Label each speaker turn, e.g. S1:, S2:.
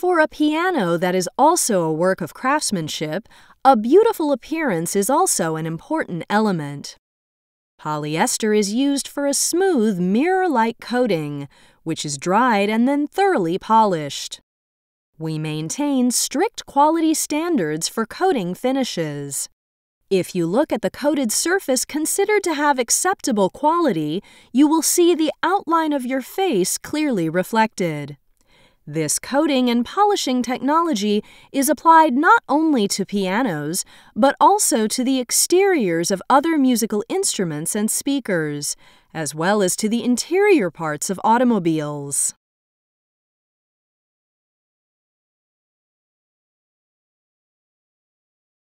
S1: For a piano that is also a work of craftsmanship, a beautiful appearance is also an important element. Polyester is used for a smooth, mirror-like coating, which is dried and then thoroughly polished. We maintain strict quality standards for coating finishes. If you look at the coated surface considered to have acceptable quality, you will see the outline of your face clearly reflected. This coating and polishing technology is applied not only to pianos, but also to the exteriors of other musical instruments and speakers, as well as to the interior parts of automobiles.